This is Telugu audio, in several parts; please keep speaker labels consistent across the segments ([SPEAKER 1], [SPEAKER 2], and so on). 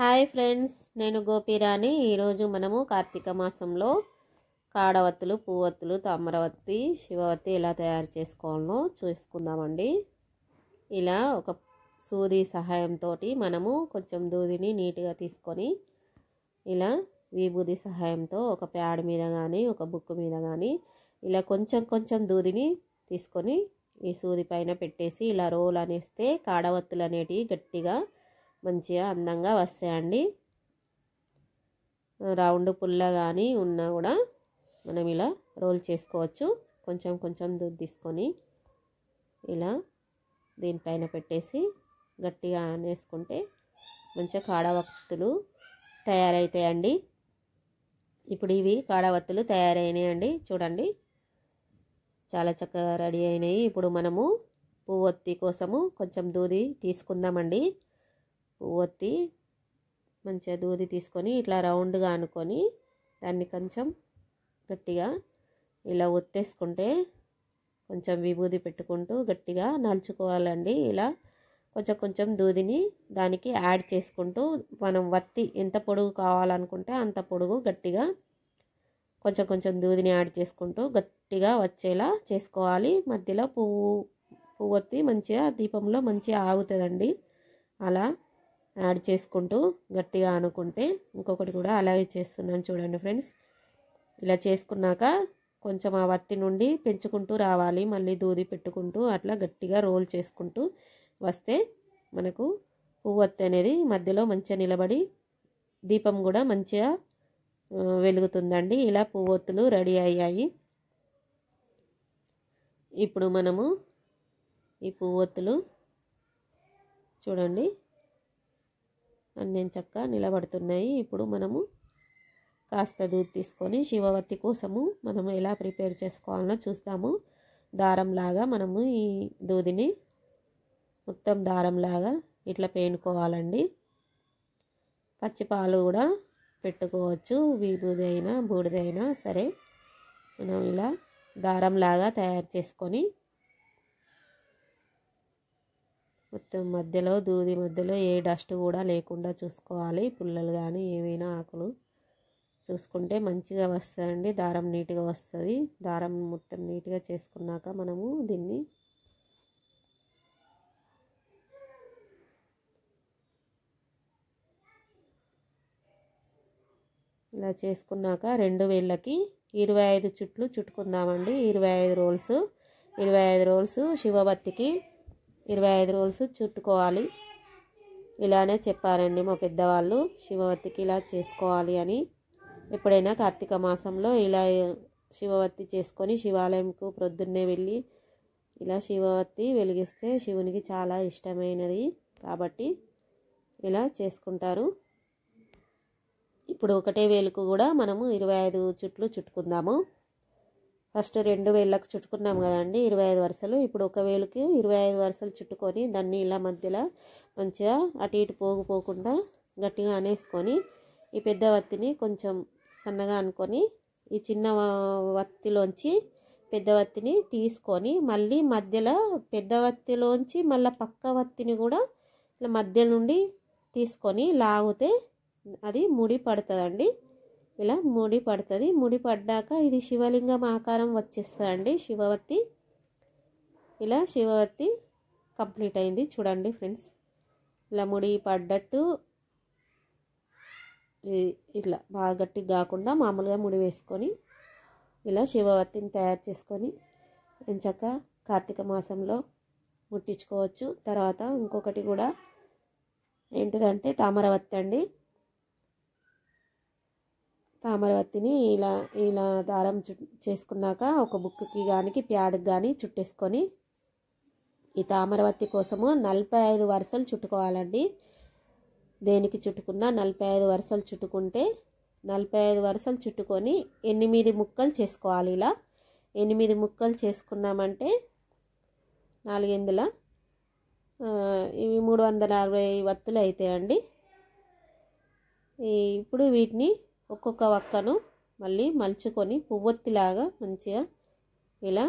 [SPEAKER 1] హాయ్ ఫ్రెండ్స్ నేను గోపీరాణి ఈరోజు మనము కార్తీక మాసంలో కాడవత్తులు పువ్వత్తులు తామరవత్తి శివవత్తి ఎలా తయారు చేసుకోవాలో చూసుకుందామండి ఇలా ఒక సూది సహాయంతో మనము కొంచెం దూదిని నీట్గా తీసుకొని ఇలా విభూది సహాయంతో ఒక ప్యాడ్ మీద కానీ ఒక బుక్ మీద కానీ ఇలా కొంచెం కొంచెం దూదిని తీసుకొని ఈ సూది పైన పెట్టేసి ఇలా రోల్ అనేస్తే కాడవత్తులు అనేటివి గట్టిగా మంచిగా అందంగా వస్తాయండి రౌండ్ పుల్ల కానీ ఉన్నా కూడా మనం ఇలా రోల్ చేసుకోవచ్చు కొంచెం కొంచెం దూద్ తీసుకొని ఇలా దీనిపైన పెట్టేసి గట్టిగా ఆనేసుకుంటే మంచిగా కాడవత్తులు తయారవుతాయండి ఇప్పుడు ఇవి కాడవత్తులు తయారైనాయండి చూడండి చాలా చక్కగా రెడీ అయినాయి ఇప్పుడు మనము పువ్వొత్తి కోసము కొంచెం దూది తీసుకుందామండి ఒత్తి మంచిగా దూది తీసుకొని ఇట్లా రౌండ్గా అనుకొని దాన్ని కొంచెం గట్టిగా ఇలా ఒత్తేసుకుంటే కొంచెం విభూది పెట్టుకుంటూ గట్టిగా నలుచుకోవాలండి ఇలా కొంచెం కొంచెం దూదిని దానికి యాడ్ చేసుకుంటూ మనం వత్తి ఎంత పొడుగు కావాలనుకుంటే అంత పొడుగు గట్టిగా కొంచెం కొంచెం దూదిని యాడ్ చేసుకుంటూ గట్టిగా వచ్చేలా చేసుకోవాలి మధ్యలో పువ్వు పువ్వొత్తి మంచిగా దీపంలో మంచిగా ఆగుతుందండి అలా యాడ్ చేసుకుంటూ గట్టిగా అనుకుంటే ఇంకొకటి కూడా అలాగే చేస్తున్నాను చూడండి ఫ్రెండ్స్ ఇలా చేసుకున్నాక కొంచెం ఆ వత్తి నుండి పెంచుకుంటూ రావాలి మళ్ళీ దూది పెట్టుకుంటూ అట్లా గట్టిగా రోల్ చేసుకుంటూ వస్తే మనకు పువ్వత్తి అనేది మధ్యలో మంచిగా నిలబడి దీపం కూడా మంచిగా వెలుగుతుందండి ఇలా పువ్వొత్తులు రెడీ అయ్యాయి ఇప్పుడు మనము ఈ పువ్వొత్తులు చూడండి నేను చక్క నిలబడుతున్నాయి ఇప్పుడు మనము కాస్త దూద్ తీసుకొని శివవత్తి కోసము మనము ఎలా ప్రిపేర్ చేసుకోవాలనో చూస్తాము దారంలాగా మనము ఈ దూదిని మొత్తం దారంలాగా ఇట్లా పేనుకోవాలండి పచ్చిపాలు కూడా పెట్టుకోవచ్చు అయినా బూడిదైనా సరే మనం ఇలా దారంలాగా తయారు చేసుకొని మొత్తం మధ్యలో దూది మధ్యలో ఏ డస్ట్ కూడా లేకుండా చూసుకోవాలి పుల్లలు కానీ ఏమైనా ఆకులు చూసుకుంటే మంచిగా వస్తుందండి దారం నీట్గా వస్తుంది దారం మొత్తం నీట్గా చేసుకున్నాక మనము దీన్ని ఇలా చేసుకున్నాక రెండు వేళ్ళకి ఇరవై ఐదు చుట్లు చుట్టుకుందామండి ఇరవై ఐదు రోల్స్ ఇరవై ఐదు రోల్స్ శివబత్తికి ఇరవై ఐదు రోజులు చుట్టుకోవాలి ఇలానే చెప్పారండి మా పెద్దవాళ్ళు శివవతికి ఇలా చేసుకోవాలి అని ఎప్పుడైనా కార్తీక మాసంలో ఇలా శివవత్తి చేసుకొని శివాలయంకు ప్రొద్దున్నే వెళ్ళి ఇలా శివవతి వెలిగిస్తే శివునికి చాలా ఇష్టమైనది కాబట్టి ఇలా చేసుకుంటారు ఇప్పుడు ఒకటే వేలుకు కూడా మనము ఇరవై ఐదు చుట్లు చుట్టుకుందాము ఫస్ట్ రెండు వేలకు చుట్టుకున్నాం కదండి ఇరవై ఐదు వరుసలు ఇప్పుడు ఒక వేలుకి ఇరవై ఐదు వరుసలు చుట్టుకొని దాన్ని ఇలా మధ్యలో మంచిగా అటు ఇటు పోగుపోకుండా గట్టిగా అనేసుకొని ఈ పెద్ద వత్తిని కొంచెం సన్నగా అనుకొని ఈ చిన్న వత్తిలోంచి పెద్ద వత్తిని తీసుకొని మళ్ళీ మధ్యలో పెద్ద వత్తిలోంచి మళ్ళీ పక్క వత్తిని కూడా ఇలా మధ్య నుండి తీసుకొని లాగితే అది ముడి పడుతుందండి ఇలా ముడి పడుతుంది ముడి పడ్డాక ఇది శివలింగం ఆకారం వచ్చేస్తుందండి శివవతి ఇలా శివవతి కంప్లీట్ అయింది చూడండి ఫ్రెండ్స్ ఇలా ముడి పడ్డట్టు ఇట్లా బాగా గట్టి కాకుండా మామూలుగా ముడి వేసుకొని ఇలా శివవతిని తయారు చేసుకొని ఎంచక్క కార్తీక మాసంలో ముట్టించుకోవచ్చు తర్వాత ఇంకొకటి కూడా ఏంటిదంటే తామరవత్తి అండి తామరవత్తిని ఇలా ఇలా దారం చేసుకున్నాక ఒక బుక్కి కానీ ప్యాడ్కి కానీ చుట్టేసుకొని ఈ తామరవత్తి కోసము నలభై ఐదు వరుసలు చుట్టుకోవాలండి దేనికి చుట్టుకున్నా నలభై ఐదు వరుసలు చుట్టుకుంటే నలభై ఐదు వరుసలు చుట్టుకొని ఎనిమిది ముక్కలు చేసుకోవాలి ఇలా ఎనిమిది ముక్కలు చేసుకున్నామంటే నాలుగెందుల ఇవి మూడు వందల అరవై వత్తులు అవుతాయండి ఇప్పుడు వీటిని ఒక్కొక్క వక్కను మళ్ళీ మలుచుకొని పువ్వొత్తిలాగా మంచిగా ఇలా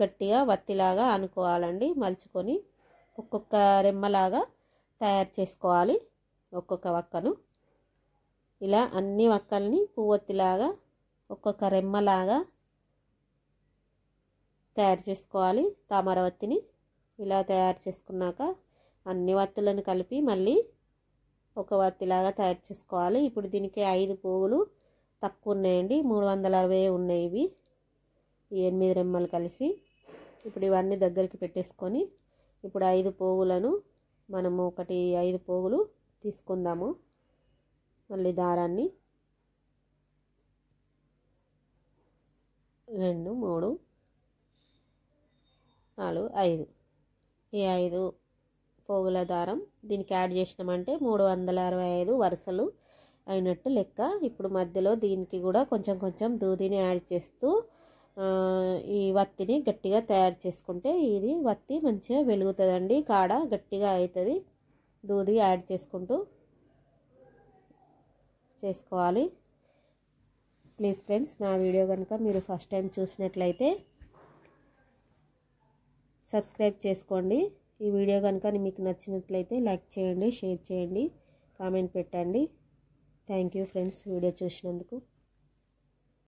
[SPEAKER 1] గట్టిగా వత్తిలాగా అనుకోవాలండి మలుచుకొని ఒక్కొక్క రెమ్మలాగా తయారు చేసుకోవాలి ఒక్కొక్క వక్కను ఇలా అన్ని వక్కల్ని పువ్వొత్తిలాగా ఒక్కొక్క రెమ్మలాగా తయారు చేసుకోవాలి తామర వత్తిని ఇలా తయారు చేసుకున్నాక అన్ని వత్తులను కలిపి మళ్ళీ ఒక వత్తిలాగా తయారు చేసుకోవాలి ఇప్పుడు దీనికి ఐదు పువ్వులు తక్కువ ఉన్నాయండి మూడు వందల అరవై ఉన్నాయి ఇవి ఈ ఎనిమిది రెమ్మలు కలిసి ఇప్పుడు ఇవన్నీ దగ్గరికి పెట్టేసుకొని ఇప్పుడు ఐదు పువ్వులను మనము ఒకటి ఐదు పువ్వులు తీసుకుందాము మళ్ళీ దారాన్ని రెండు మూడు నాలుగు ఐదు ఈ ఐదు పోగుల దారం దీనికి యాడ్ చేసినామంటే మూడు వందల అరవై ఐదు వరుసలు అయినట్టు లెక్క ఇప్పుడు మధ్యలో దీనికి కూడా కొంచెం కొంచెం దూదిని యాడ్ చేస్తూ ఈ వత్తిని గట్టిగా తయారు చేసుకుంటే ఇది వత్తి మంచిగా వెలుగుతుందండి కాడ గట్టిగా అవుతుంది దూది యాడ్ చేసుకుంటూ చేసుకోవాలి ప్లీజ్ ఫ్రెండ్స్ నా వీడియో కనుక మీరు ఫస్ట్ టైం చూసినట్లయితే సబ్స్క్రైబ్ చేసుకోండి ఈ వీడియో కనుక మీకు నచ్చినట్లయితే లైక్ చేయండి షేర్ చేయండి కామెంట్ పెట్టండి థ్యాంక్ యూ ఫ్రెండ్స్ వీడియో చూసినందుకు